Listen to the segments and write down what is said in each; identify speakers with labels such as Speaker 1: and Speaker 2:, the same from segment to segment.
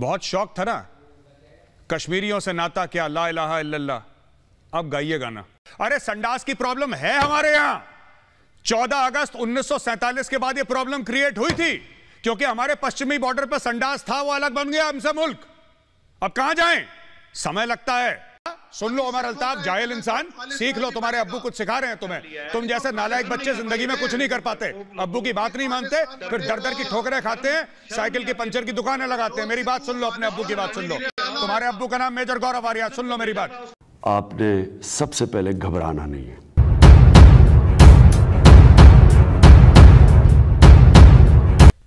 Speaker 1: बहुत शौक था ना कश्मीरियों से नाता क्या ला इलाहा इल्लल्लाह अब गाइए गाना अरे संडास की प्रॉब्लम है हमारे यहां 14 अगस्त 1947 के बाद यह प्रॉब्लम क्रिएट हुई थी क्योंकि हमारे पश्चिमी बॉर्डर पर संडास था वो अलग बन गया हमसे मुल्क अब कहां जाएं समय लगता है सुन लो उमर अल्ताफ जाहिल इंसान सीख लो तुम्हारे अब्बू कुछ सिखा रहे हैं तुम्हें तुम जैसे नालायक बच्चे जिंदगी में कुछ नहीं कर पाते अब्बू की बात नहीं मानते फिर दर दर की ठोकरें खाते हैं साइकिल की पंचर की दुकानें लगाते हैं मेरी बात सुन लो अपने अब्बू की बात सुन लो तुम्हारे अब्बू का नाम मेजर गौरव आर्या सुन लो मेरी बात आपने सबसे पहले घबराना नहीं है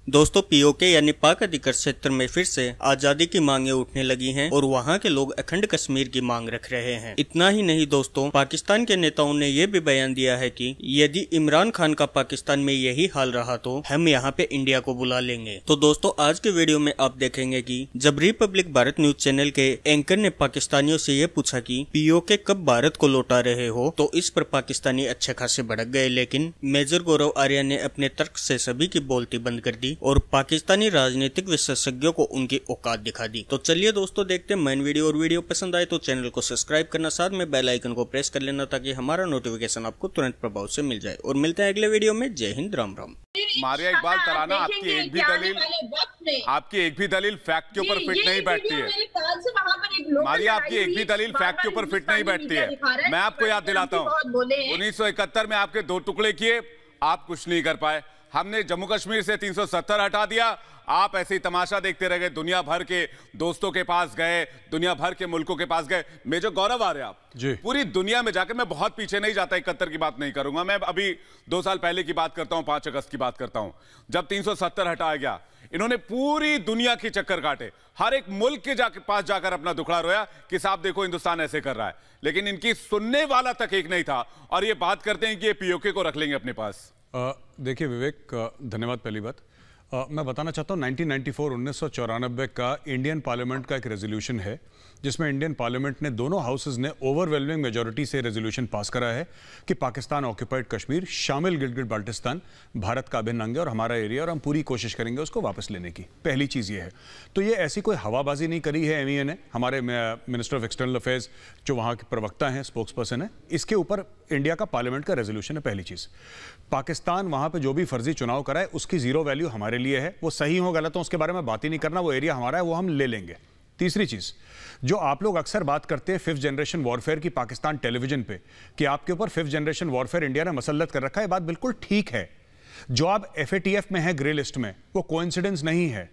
Speaker 2: दोस्तों पीओके
Speaker 1: यानी पाक अधिकार क्षेत्र में फिर से आजादी की मांगे उठने लगी हैं और वहां के लोग अखंड कश्मीर की मांग रख रहे हैं इतना ही नहीं दोस्तों पाकिस्तान के नेताओं ने यह भी बयान दिया है कि यदि इमरान खान का पाकिस्तान में यही हाल रहा तो हम यहाँ पे इंडिया को बुला लेंगे तो दोस्तों आज के वीडियो में आप देखेंगे की जब रिपब्लिक भारत न्यूज चैनल के एंकर ने पाकिस्तानियों ऐसी ये पूछा की पीओके कब भारत को लौटा रहे हो तो इस पर पाकिस्तानी अच्छे खासे भड़क गए लेकिन मेजर गौरव आर्या ने अपने तर्क ऐसी सभी की बोलती बंद कर दी और पाकिस्तानी राजनीतिक विशेषज्ञों को उनकी औकात दिखा दी तो चलिए दोस्तों देखते हैं मेन वीडियो और वीडियो पसंद आए तो चैनल को सब्सक्राइब करना साथ में बेल आइकन को प्रेस कर लेना ताकि हमारा नोटिफिकेशन आपको तुरंत प्रभाव से मिल जाए और मिलते हैं अगले वीडियो में जय हिंद
Speaker 2: राम राम मारिया इकबाल हाँ, तराना आपकी एक भी दलील आपकी एक भी दलील फैक्ट के ऊपर फिट नहीं बैठती है मारिया आपकी एक भी दलील फैक्ट के ऊपर फिट नहीं बैठती है मैं आपको याद दिलाता हूँ उन्नीस में आपके दो टुकड़े किए आप कुछ नहीं कर पाए हमने जम्मू कश्मीर से 370 हटा दिया आप ऐसे ही तमाशा देखते रह गए दुनिया भर के दोस्तों के पास गए दुनिया भर के मुल्कों के पास गए मेजर गौरव आ रहे आप जी पूरी दुनिया में जाकर मैं बहुत पीछे नहीं जाता इकहत्तर की बात नहीं करूंगा मैं अभी दो साल पहले की बात करता हूं पांच अगस्त की बात करता हूं जब 370 हटाया गया इन्होंने पूरी दुनिया के चक्कर काटे हर एक मुल्क के जाके पास जाकर अपना दुखड़ा रोया कि साहब देखो हिंदुस्तान ऐसे कर रहा है लेकिन इनकी सुनने वाला तक एक नहीं था और ये बात करते हैं कि ये पीओके को रख लेंगे अपने पास देखिए
Speaker 1: विवेक धन्यवाद पहली बात आ, मैं बताना चाहता हूँ 1994 चौरानबे का इंडियन पार्लियामेंट का एक रेजोल्यूशन है जिसमें इंडियन पार्लियामेंट ने दोनों हाउसेज ने ओवरवेलमिंग मेजोरिटी से रेजोल्यूशन पास करा है कि पाकिस्तान ऑक्यूपाइड कश्मीर शामिल गिलगिट बाल्टिस्तान भारत का अभिन्न अंग है और हमारा एरिया और हम पूरी कोशिश करेंगे उसको वापस लेने की पहली चीज़ ये है तो ये ऐसी कोई हवाबाजी नहीं करी है एम e ने हमारे मिनिस्टर ऑफ एक्सटर्नल अफेयर्स जो वहाँ के प्रवक्ता हैं स्पोक्स पर्सन है इसके ऊपर इंडिया का पार्लियामेंट का रेजोल्यूशन है पहली चीज़ पाकिस्तान वहां पे जो भी फर्जी चुनाव कराए उसकी ज़ीरो वैल्यू हमारे लिए है वो सही हो गलत हो उसके बारे में बात ही नहीं करना वो एरिया हमारा है वो हम ले लेंगे तीसरी चीज़ जो आप लोग अक्सर बात करते हैं फिफ्थ जनरेशन वॉरफेयर की पाकिस्तान टेलीविजन पर कि आपके ऊपर फिफ्थ जनरेशन वॉरफेयर इंडिया ने मसलत कर रखा है बात बिल्कुल ठीक है जो आप एफ में है ग्रे लिस्ट में वो कोइंसिडेंस नहीं है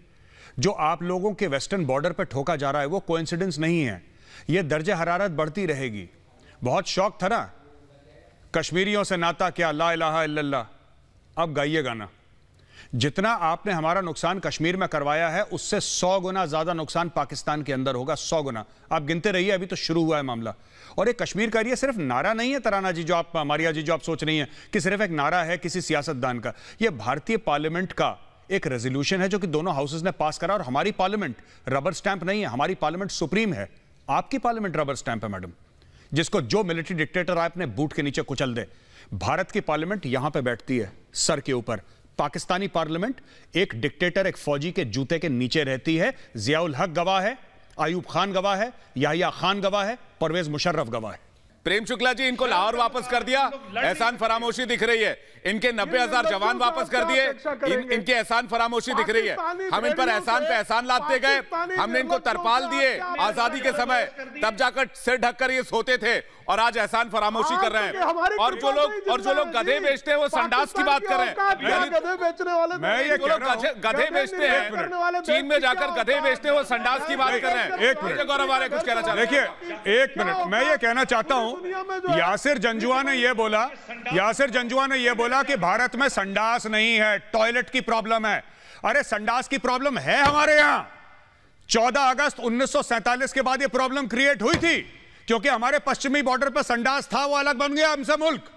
Speaker 1: जो आप लोगों के वेस्टर्न बॉर्डर पर ठोका जा रहा है वो कोइंसिडेंस नहीं है ये दर्ज हरारत बढ़ती रहेगी बहुत शौक था ना कश्मीरियों से नाता क्या ला इला अब गाइए गाना जितना आपने हमारा नुकसान कश्मीर में करवाया है उससे सौ गुना ज्यादा नुकसान पाकिस्तान के अंदर होगा सौ गुना आप गिनते रहिए अभी तो शुरू हुआ है मामला और एक कश्मीर का ये सिर्फ नारा नहीं है तराना जी जो आप मारिया जी जो आप सोच रही हैं कि सिर्फ एक नारा है किसी सियासतदान का यह भारतीय पार्लियामेंट का एक रेजोल्यूशन है जो कि दोनों हाउसेज ने पास करा और हमारी पार्लियामेंट रबर स्टैंप नहीं है हमारी पार्लियामेंट सुप्रीम है आपकी पार्लियामेंट रबर स्टैंप है मैडम जिसको जो मिलिट्री डिक्टेटर आए अपने बूट के नीचे कुचल दे भारत की पार्लियामेंट यहां पर बैठती है सर के ऊपर पाकिस्तानी पार्लियामेंट एक डिक्टेटर एक फौजी के जूते के नीचे रहती है जियाउल हक गवाह है आयूब खान गवाह है याहिया खान गवाह है परवेज मुशर्रफ गवाह है
Speaker 2: प्रेम शुक्ला जी इनको लाहौर वापस कर दिया एहसान फरामोशी दिख रही है इनके नब्बे हजार जवान वापस कर दिए इन, इनकी एहसान फरामोशी दिख रही है हम इन पर एहसान पे एहसान लादते गए हमने इनको तरपाल दिए आजादी के समय तब जाकर सिर ढककर ये सोते थे और आज एहसान फरामोशी हाँ, कर रहे तो हैं और जो लोग और जो लोग गधे बेचते हैं वो संडास की बात कर रहे हैं
Speaker 1: गधे बेचने वाले मैं ये जो लोग गधे बेचते हैं चीन में जाकर गधे बेचते हैं
Speaker 2: वो संडास की बात कर रहे हैं एक मिनट गौरव आर्य कुछ कहना चाहते देखिए एक मिनट मैं ये
Speaker 1: कहना चाहता हूँ यासिर जंजुआ ने यह बोला यासिर जंजुआ ने यह बोला कि भारत में संडास नहीं है टॉयलेट की प्रॉब्लम है अरे संडास की प्रॉब्लम है हमारे यहाँ 14 अगस्त 1947 के बाद ये प्रॉब्लम क्रिएट हुई थी क्योंकि हमारे पश्चिमी बॉर्डर पर संडास था वो अलग बन गया हमसे मुल्क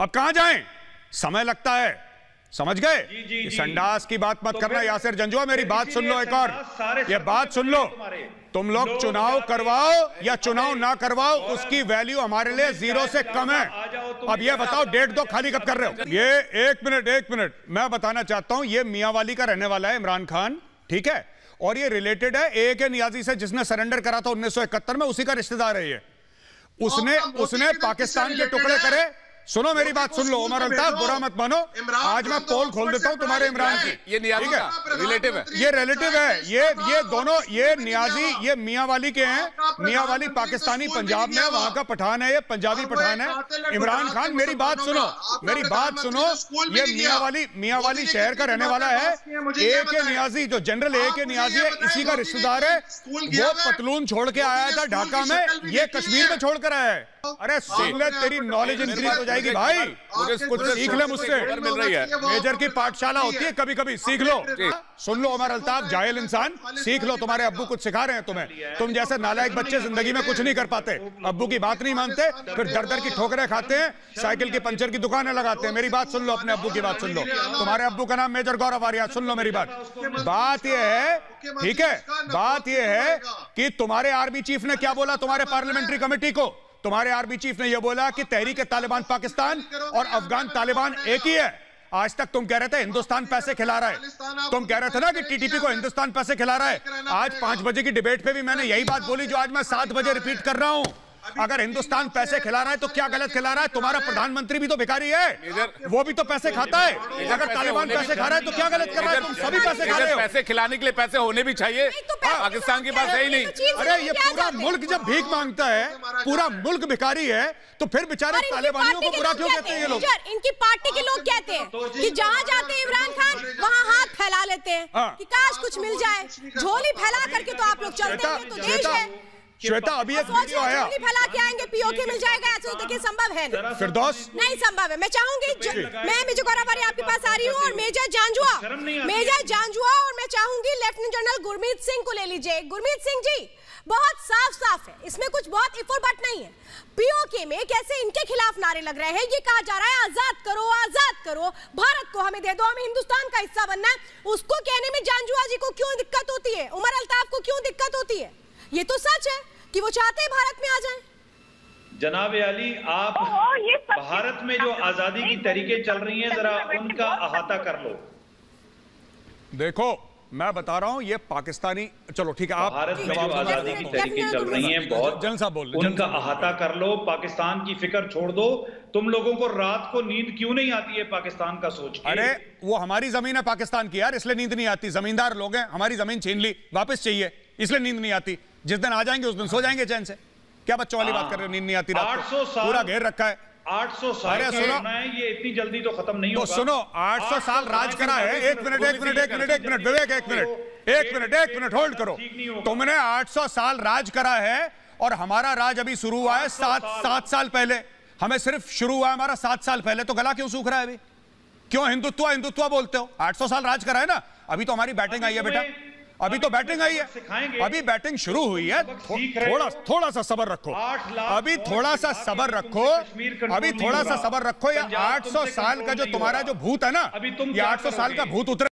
Speaker 1: अब कहां जाएं समय लगता है समझ गए संडास की बात मत तो करना यासिर जंजुआ मेरी बात सुन लो एक और ये बात सुन लो तुम लोग चुनाव करवाओ या चुनाव ना करवाओ उसकी वैल्यू हमारे लिए जीरो से कम है अब ये बताओ डेट दो खाली कब कर रहे हो ये एक मिनट एक मिनट मैं बताना चाहता हूं ये मियावाली का रहने वाला है इमरान खान ठीक है और ये रिलेटेड है ए के नियाजी से जिसने सरेंडर करा था 1971 में उसी का रिश्तेदार है ये उसने उसने पाकिस्तान के टुकड़े करे सुनो मेरी बात सुन लो उमर अल्ताफ बुरा मत मानो आज मैं पोल खोल देता हूँ तुम्हारे इमरान की ये नियाजी है रिलेटिव है ये रिलेटिव है ये ये दोनों ये नियाजी ये मियाँ वाली के हैं मियाँ वाली तो पाकिस्तानी पंजाब में वहाँ का पठान है ये पंजाबी पठान है इमरान खान मेरी बात सुनो मेरी बात सुनो ये मियाँ वाली मियाँ वाली शहर का रहने वाला है ए के नियाजी जो जनरल ए के नियाजी है इसी का रिश्तेदार है वो पतलून छोड़ के आया था ढाका में ये कश्मीर में छोड़कर आया है अरे सुन तेरी नॉलेज इंक्रीज हो जाएगी भाई मुझे कुछ सीख ले मुझसे मिल रही है मेजर की पाठशाला होती है कभी कभी सीख लो सुन लो उमर अल्ताफ जाहिल इंसान सीख लो तुम्हारे अब्बू कुछ सिखा रहे हैं तुम्हें तुम जैसे नालायक बच्चे जिंदगी में कुछ नहीं कर पाते अब्बू की बात नहीं मानते फिर दर दर की ठोकरे खाते हैं साइकिल की पंचर की दुकानें लगाते हैं मेरी बात सुन लो अपने अब्बू की बात सुन लो तुम्हारे अब्बू का नाम मेजर गौरव आर्या सुन लो मेरी बात बात यह है ठीक है बात यह है कि तुम्हारे आर्मी चीफ ने क्या बोला तुम्हारे पार्लियामेंट्री कमेटी को तुम्हारे आर्मी चीफ ने यह बोला कि तहरीक तालिबान पाकिस्तान और अफगान तालिबान एक ही है आज तक तुम कह रहे थे हिंदुस्तान पैसे खिला रहा है तुम कह रहे थे ना कि टीटीपी को हिंदुस्तान पैसे खिला रहा है आज पांच बजे की डिबेट पे भी मैंने यही बात बोली जो आज मैं सात बजे रिपीट कर रहा हूं अगर हिंदुस्तान पैसे खिला रहा है तो क्या गलत खिला रहा है तुम्हारा प्रधानमंत्री भी तो भिखारी है वो भी तो पैसे खाता है अगर तालिबान पैसे खा रहा है तो
Speaker 2: क्या गलत कर रहा है तुम सभी पैसे खा रहे हो पैसे खिलाने के लिए पैसे होने भी चाहिए तो हाँ, पाकिस्तान के पास सही तो नहीं अरे ये
Speaker 1: पूरा मुल्क जब भीख मांगता है पूरा मुल्क भिखारी है तो फिर बेचारे तालिबानियों को बुरा क्यों कहते हैं ये लोग इनकी पार्टी के लोग कहते हैं तो कि जहाँ जाते हैं इमरान खान वहाँ हाथ फैला लेते हैं हाँ। कि काश कुछ मिल जाए झोली फैला करके तो आप लोग चलते हैं तो देश है श्वेता अभी एक वीडियो आया फैला के आएंगे पीओके मिल जाएगा ऐसा तो देखिए संभव है फिरदौस तो नहीं संभव है मैं चाहूंगी तो मैं मिजू गौरावारी आपके पास आ रही हूँ और मेजर जांजुआ मेजर जांजुआ और मैं चाहूंगी लेफ्टिनेंट जनरल गुरमीत सिंह को ले लीजिए गुरमीत सिंह जी बहुत साफ साफ है इसमें कुछ बहुत इफोर बट नहीं है पीओके में कैसे इनके खिलाफ नारे लग रहे हैं ये कहा जा रहा है आजाद करो आजाद करो भारत को हमें दे दो हमें हिंदुस्तान का हिस्सा बनना है उसको कहने में जानजुआ जी को क्यों दिक्कत होती है उमर अल्ताफ को क्यों दिक्कत होती है ये तो सच है कि वो चाहते हैं भारत में आ जाए जनाब अली आप ओ, ओ, भारत में जो आजादी की तरीके चल रही हैं जरा उनका अहाता कर लो देखो मैं बता रहा हूँ ये पाकिस्तानी चलो ठीक है आप भारत में जो आजादी की तरीके चल रही हैं बहुत जन साहब बोल उनका अहाता कर लो पाकिस्तान की फिक्र छोड़ दो तुम लोगों को रात को नींद क्यों नहीं आती है पाकिस्तान का सोच के? अरे वो हमारी जमीन है पाकिस्तान की यार इसलिए नींद नहीं आती जमींदार लोग हैं हमारी जमीन छीन ली वापस चाहिए इसलिए नींद नहीं आती जिस दिन आ जाएंगे उस दिन सो जाएंगे चैन से क्या बच्चों वाली बात कर रहे हो नींद नहीं आती रात को पूरा घेर रखा है साल अरे सुनो ये इतनी जल्दी तो खत्म नहीं तो होगा सुनो साल राज करा है एक मिनट एक मिनट एक मिनट एक मिनट विवेक एक मिनट तो एक मिनट एक मिनट होल्ड तो करो तुमने साल राज करा है और हमारा राज अभी शुरू हुआ है सात सात साल पहले हमें सिर्फ शुरू हुआ हमारा सात साल पहले तो गला क्यों सूख रहा है अभी क्यों हिंदुत्व हिंदुत्व बोलते हो 800 साल राज करा है ना अभी तो हमारी बैटिंग आई है बेटा अभी तो बैटिंग आई है अभी बैटिंग शुरू हुई है थोड़ा थोड़ा सा सबर रखो अभी थोड़ा सा सबर रखो अभी थोड़ा सा सबर रखो या 800 साल का जो तुम्हारा जो भूत है ना ये 800 साल का भूत उतरे